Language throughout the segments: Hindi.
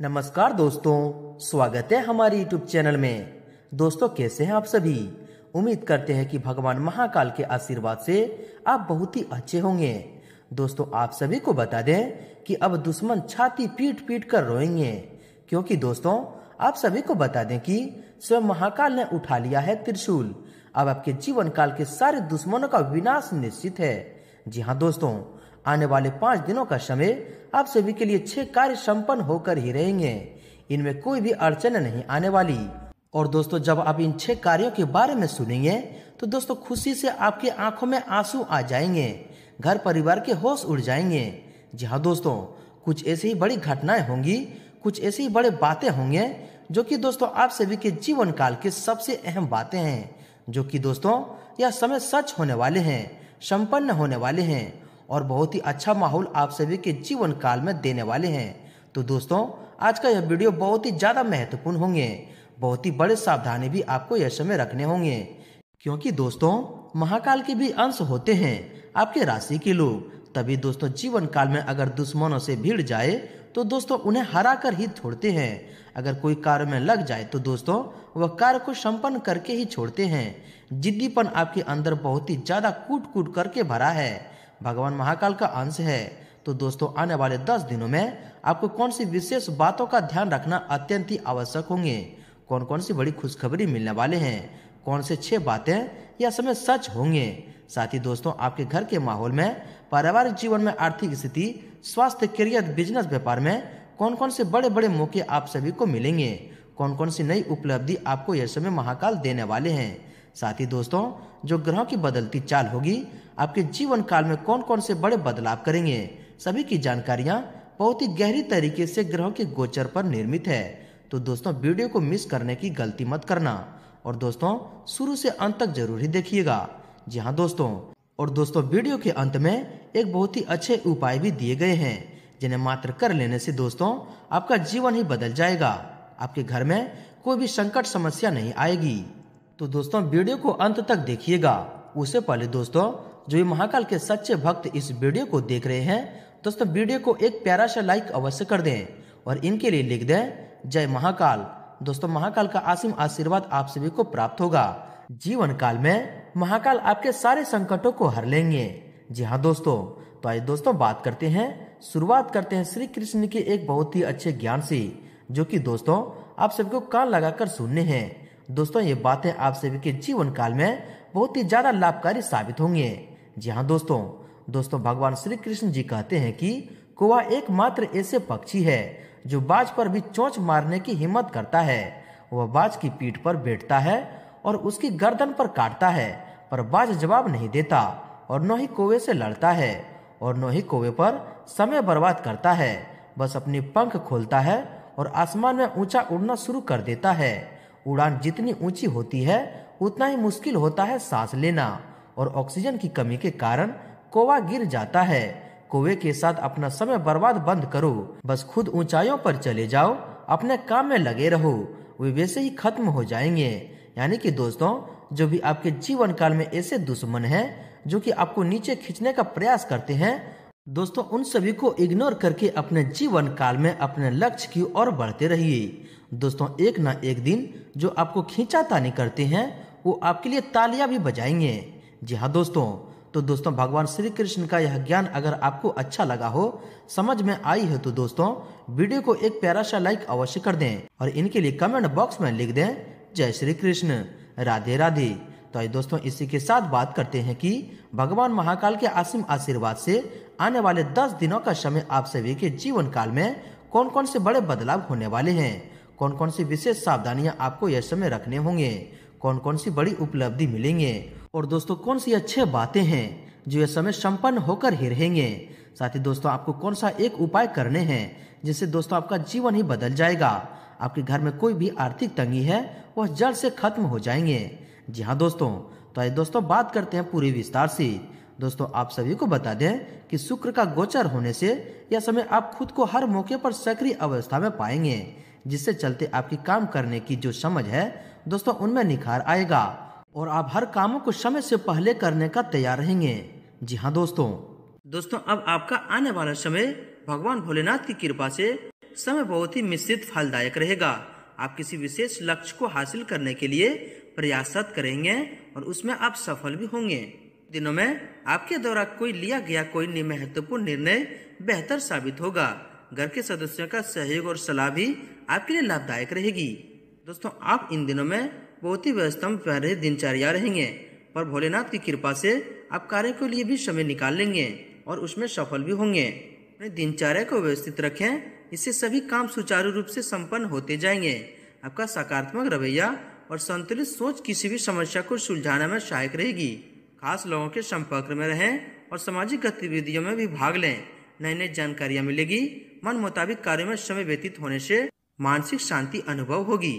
नमस्कार दोस्तों स्वागत है हमारे यूट्यूब चैनल में दोस्तों कैसे हैं आप सभी उम्मीद करते हैं कि भगवान महाकाल के आशीर्वाद से आप बहुत ही अच्छे होंगे दोस्तों आप सभी को बता दें कि अब दुश्मन छाती पीट पीट कर रोएंगे क्योंकि दोस्तों आप सभी को बता दें कि स्वयं महाकाल ने उठा लिया है त्रिशूल अब आपके जीवन काल के सारे दुश्मनों का विनाश निश्चित है जी हाँ दोस्तों आने वाले पाँच दिनों का समय आप सभी के लिए छह कार्य संपन्न होकर ही रहेंगे इनमें कोई भी अड़चन नहीं आने वाली और दोस्तों जब आप इन छह कार्यों के बारे में सुनेंगे तो दोस्तों खुशी से आपकी आंखों में आंसू आ जाएंगे घर परिवार के होश उड़ जाएंगे जी हाँ दोस्तों कुछ ऐसी ही बड़ी घटनाएं होंगी कुछ ऐसी ही बड़े बातें होंगे जो कि दोस्तों आप सभी के जीवन काल के सबसे अहम बातें हैं जो कि दोस्तों यह समय सच होने वाले हैं संपन्न होने वाले हैं और बहुत ही अच्छा माहौल आप सभी के जीवन काल में देने वाले हैं तो दोस्तों आज का यह वीडियो बहुत ही ज़्यादा महत्वपूर्ण होंगे बहुत ही बड़े सावधानी भी आपको यह समय रखने होंगे क्योंकि दोस्तों महाकाल के भी अंश होते हैं आपके राशि के लोग तभी दोस्तों जीवन काल में अगर दुश्मनों से भीड़ जाए तो दोस्तों उन्हें हरा कर ही छोड़ते हैं अगर कोई कार्य में लग जाए तो दोस्तों वह कार्य को संपन्न करके ही छोड़ते हैं जिद्दीपन आपके अंदर बहुत ही ज़्यादा कूट कूट करके भरा है भगवान महाकाल का अंश है तो दोस्तों आने वाले दस दिनों में आपको कौन सी विशेष बातों का ध्यान रखना अत्यंत ही आवश्यक होंगे कौन कौन सी बड़ी खुशखबरी मिलने वाले हैं कौन से छह बातें या समय सच होंगे साथ ही दोस्तों आपके घर के माहौल में पारिवारिक जीवन में आर्थिक स्थिति स्वास्थ्य करियर बिजनेस व्यापार में कौन कौन से बड़े बड़े मौके आप सभी को मिलेंगे कौन कौन सी नई उपलब्धि आपको यह समय महाकाल देने वाले हैं साथ ही दोस्तों जो ग्रहों की बदलती चाल होगी आपके जीवन काल में कौन कौन से बड़े बदलाव करेंगे सभी की जानकारियाँ बहुत ही गहरी तरीके से ग्रहों के गोचर पर निर्मित है तो दोस्तों वीडियो को मिस करने की गलती मत करना और दोस्तों शुरू से अंत तक जरूर ही देखिएगा जी हाँ दोस्तों और दोस्तों वीडियो के अंत में एक बहुत ही अच्छे उपाय भी दिए गए हैं जिन्हें मात्र कर लेने से दोस्तों आपका जीवन ही बदल जाएगा आपके घर में कोई भी संकट समस्या नहीं आएगी तो दोस्तों वीडियो को अंत तक देखिएगा उससे पहले दोस्तों जो ये महाकाल के सच्चे भक्त इस वीडियो को देख रहे हैं दोस्तों वीडियो को एक प्यारा सा लाइक अवश्य कर दें और इनके लिए लिख दें जय महाकाल दोस्तों महाकाल का आसिम आशीर्वाद आप सभी को प्राप्त होगा जीवन काल में महाकाल आपके सारे संकटों को हर लेंगे जी हाँ दोस्तों तो आइए दोस्तों बात करते हैं शुरुआत करते हैं श्री कृष्ण के एक बहुत ही अच्छे ज्ञान से जो कि दोस्तों आप सभी को कान लगाकर सुनने हैं दोस्तों ये बातें आप सभी के जीवन काल में बहुत ही ज्यादा लाभकारी साबित होंगे जी हाँ दोस्तों दोस्तों भगवान श्री कृष्ण जी कहते हैं कि कौआ एकमात्र ऐसे पक्षी है जो बाज पर भी चोंच मारने की हिम्मत करता है वह बाज की पीठ पर बैठता है और उसकी गर्दन पर काटता है पर बाज जवाब नहीं देता और न ही कौवे से लड़ता है और न ही कौवे पर समय बर्बाद करता है बस अपनी पंख खोलता है और आसमान में ऊंचा उड़ना शुरू कर देता है उड़ान जितनी ऊंची होती है उतना ही मुश्किल होता है सांस लेना और ऑक्सीजन की कमी के कारण कोवा गिर जाता है कोवे के साथ अपना समय बर्बाद बंद करो बस खुद ऊंचाइयों पर चले जाओ अपने काम में लगे रहो वे वैसे ही खत्म हो जाएंगे यानी कि दोस्तों जो भी आपके जीवन काल में ऐसे दुश्मन हैं जो कि आपको नीचे खींचने का प्रयास करते हैं दोस्तों उन सभी को इग्नोर करके अपने जीवन काल में अपने लक्ष्य की ओर बढ़ते रहिए दोस्तों एक न एक दिन जो आपको नहीं करते हैं वो आपके लिए तालियां भी बजाएंगे जी हाँ दोस्तों तो दोस्तों भगवान श्री कृष्ण का यह ज्ञान अगर आपको अच्छा लगा हो समझ में आई है तो दोस्तों वीडियो को एक प्यारा सा लाइक अवश्य कर दें और इनके लिए कमेंट बॉक्स में लिख दें जय श्री कृष्ण राधे राधे तो आइए दोस्तों इसी के साथ बात करते हैं कि भगवान महाकाल के असीम आशीर्वाद से आने वाले दस दिनों का समय आप सभी के जीवन काल में कौन कौन से बड़े बदलाव होने वाले हैं कौन कौन सी विशेष सावधानियां आपको यह समय रखने होंगे कौन कौन सी बड़ी उपलब्धि मिलेंगे और दोस्तों कौन सी अच्छे बातें हैं जो ये समय संपन्न होकर ही रहेंगे साथ ही दोस्तों आपको कौन सा एक उपाय करने हैं जिससे दोस्तों आपका जीवन ही बदल जाएगा आपके घर में कोई भी आर्थिक तंगी है वह जल से खत्म हो जाएंगे जी हाँ दोस्तों तो आइए दोस्तों बात करते हैं पूरी विस्तार से दोस्तों आप सभी को बता दें कि शुक्र का गोचर होने से यह समय आप खुद को हर मौके पर सक्रिय अवस्था में पाएंगे जिससे चलते आपकी काम करने की जो समझ है दोस्तों उनमें निखार आएगा और आप हर कामों को समय से पहले करने का तैयार रहेंगे जी हाँ दोस्तों दोस्तों अब आपका आने वाला समय भगवान भोलेनाथ की कृपा से समय बहुत ही मिश्रित फलदायक रहेगा आप किसी विशेष लक्ष्य को हासिल करने के लिए प्रयासरत करेंगे और उसमें आप सफल भी होंगे दिनों में आपके द्वारा कोई लिया गया कोई महत्वपूर्ण निर्णय बेहतर साबित होगा घर के सदस्यों का सहयोग और सलाह भी आपके लिए लाभदायक रहेगी दोस्तों आप इन दिनों में बहुत ही व्यस्तम पहले दिनचर्या रहेंगे पर भोलेनाथ की कृपा से आप कार्य के लिए भी समय निकाल लेंगे और उसमें सफल भी होंगे अपने दिनचर्या को व्यवस्थित रखें इससे सभी काम सुचारू रूप से संपन्न होते जाएंगे आपका सकारात्मक रवैया और संतुलित सोच किसी भी समस्या को सुलझाने में सहायक रहेगी खास लोगों के संपर्क में रहें और सामाजिक गतिविधियों में भी भाग लें नई नई जानकारियाँ मिलेगी मन मुताबिक कार्यों में समय व्यतीत होने से मानसिक शांति अनुभव होगी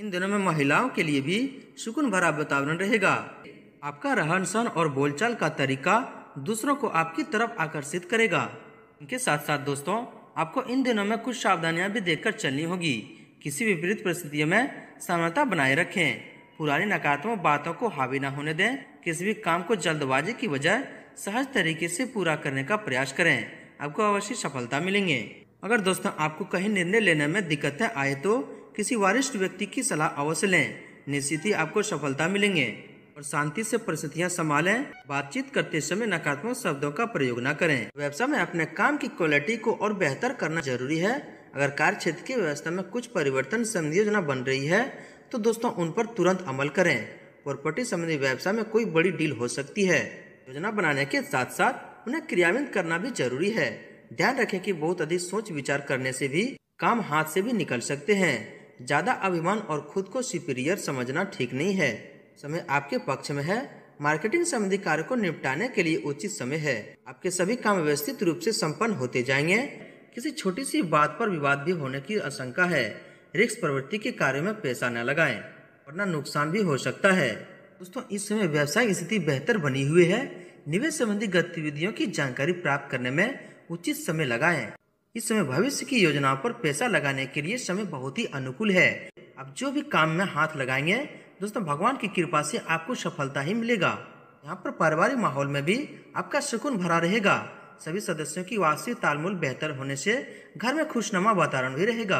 इन दिनों में महिलाओं के लिए भी सुकून भरा वातावरण रहेगा आपका रहन सहन और बोलचाल का तरीका दूसरों को आपकी तरफ आकर्षित करेगा इनके साथ साथ दोस्तों आपको इन दिनों में कुछ सावधानियां भी देखकर चलनी होगी किसी विपरीत परिस्थितियों में समानता बनाए रखें पुरानी नकारात्मक बातों को हावी न होने दें किसी भी काम को जल्दबाजी की बजाय सहज तरीके से पूरा करने का प्रयास करें आपको अवश्य सफलता मिलेंगे अगर दोस्तों आपको कहीं निर्णय लेने में दिक्कतें आए तो किसी वरिष्ठ व्यक्ति की सलाह अवश्य लें निश्चित ही आपको सफलता मिलेंगे और शांति से परिस्थितियां संभालें बातचीत करते समय नकारात्मक शब्दों का प्रयोग न करें व्यवसाय में अपने काम की क्वालिटी को और बेहतर करना जरूरी है अगर कार्य क्षेत्र की व्यवस्था में कुछ परिवर्तन संबंधी योजना बन रही है तो दोस्तों उन पर तुरंत अमल करें प्रॉपर्टी संबंधी व्यवसाय में कोई बड़ी डील हो सकती है योजना बनाने के साथ साथ उन्हें क्रियान्वित करना भी जरूरी है ध्यान रखें कि बहुत अधिक सोच विचार करने से भी काम हाथ से भी निकल सकते हैं ज़्यादा अभिमान और खुद को सुपीरियर समझना ठीक नहीं है समय आपके पक्ष में है मार्केटिंग संबंधी कार्य को निपटाने के लिए उचित समय है आपके सभी काम व्यवस्थित रूप से संपन्न होते जाएंगे किसी छोटी सी बात पर विवाद भी होने की आशंका है रिक्स प्रवृत्ति के कार्यों में पैसा न लगाएं वरना नुकसान भी हो सकता है दोस्तों इस समय व्यवसाय स्थिति बेहतर बनी हुई है निवेश संबंधी गतिविधियों की जानकारी प्राप्त करने में उचित समय लगाएं इस समय भविष्य की योजनाओं पर पैसा लगाने के लिए समय बहुत ही अनुकूल है आप जो भी काम में हाथ लगाएंगे दोस्तों भगवान की कृपा से आपको सफलता ही मिलेगा यहाँ पर पारिवारिक माहौल में भी आपका सुकून भरा रहेगा सभी सदस्यों की वास्तविक तालमेल बेहतर होने से घर में खुशनुमा वातावरण भी रहेगा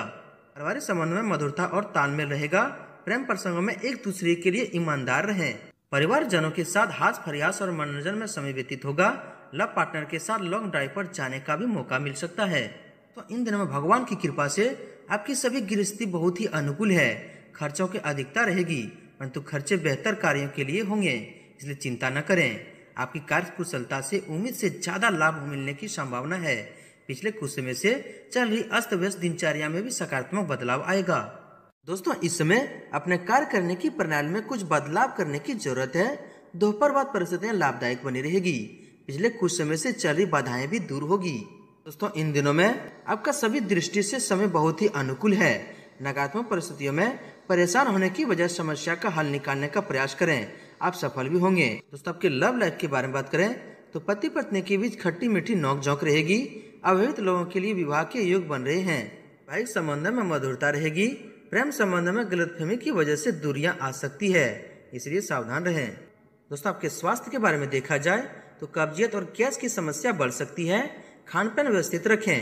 पारिवारिक संबंध में मधुरता और तालमेल रहेगा प्रेम प्रसंगों में एक दूसरे के लिए ईमानदार रहें परिवार जनों के साथ हाथ फरियास और मनोरंजन में समय व्यतीत होगा लव पार्टनर के साथ लॉन्ग ड्राइव पर जाने का भी मौका मिल सकता है तो इन दिनों में भगवान की कृपा से आपकी सभी गृहस्थी बहुत ही अनुकूल है खर्चों की अधिकता रहेगी परंतु खर्चे बेहतर कार्यों के लिए होंगे इसलिए चिंता न करें आपकी कार्य कुशलता से उम्मीद से ज़्यादा लाभ मिलने की संभावना है पिछले कुछ समय से चल रही अस्त व्यस्त दिनचर्या में भी सकारात्मक बदलाव आएगा दोस्तों इस समय अपने कार्य करने की प्रणाली में कुछ बदलाव करने की जरूरत है दोपहर बाद परिस्थितियाँ लाभदायक बनी रहेगी पिछले कुछ समय से चल रही बाधाएं भी दूर होगी दोस्तों इन दिनों में आपका सभी दृष्टि से समय बहुत ही अनुकूल है नकारात्मक परिस्थितियों में परेशान होने की वजह समस्या का हल निकालने का प्रयास करें आप सफल भी होंगे दोस्तों आपके लव लाइफ के बारे में बात करें तो पति पत्नी के बीच खट्टी मीठी नोक झोंक रहेगी अविवाहित लोगों के लिए विवाह के योग बन रहे हैं भाई संबंध में मधुरता रहेगी प्रेम संबंध में गलतफहमी की वजह से दूरियां आ सकती है इसलिए सावधान रहें दोस्तों आपके स्वास्थ्य के बारे में देखा जाए तो कब्जियत और गैस की समस्या बढ़ सकती है खान पान व्यवस्थित रखें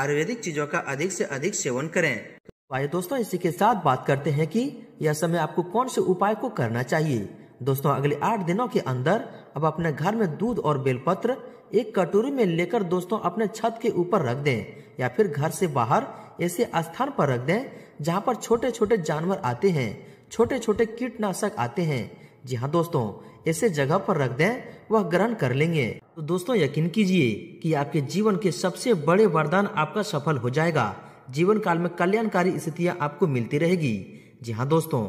आयुर्वेदिक चीज़ों का अधिक से अधिक सेवन करें तो आइए दोस्तों इसी के साथ बात करते हैं कि यह समय आपको कौन से उपाय को करना चाहिए दोस्तों अगले आठ दिनों के अंदर अब अपने घर में दूध और बेलपत्र एक कटोरी में लेकर दोस्तों अपने छत के ऊपर रख दें या फिर घर से बाहर ऐसे स्थान पर रख दें जहाँ पर छोटे छोटे जानवर आते हैं छोटे छोटे कीटनाशक आते हैं जी हाँ दोस्तों ऐसे जगह पर रख दें वह ग्रहण कर लेंगे तो दोस्तों यकीन कीजिए कि आपके जीवन के सबसे बड़े वरदान आपका सफल हो जाएगा जीवन काल में कल्याणकारी स्थितियाँ आपको मिलती रहेगी जी हाँ दोस्तों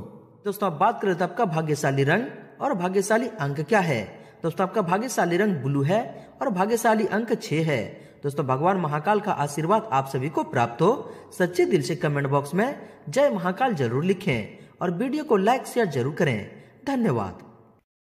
दोस्तों आप बात करें तो आपका भाग्यशाली रंग और भाग्यशाली अंक क्या है दोस्तों आपका भाग्यशाली रंग ब्लू है और भाग्यशाली अंक छः है दोस्तों भगवान महाकाल का आशीर्वाद आप सभी को प्राप्त हो सच्चे दिल से कमेंट बॉक्स में जय महाकाल जरूर लिखें और वीडियो को लाइक शेयर जरूर करें धन्यवाद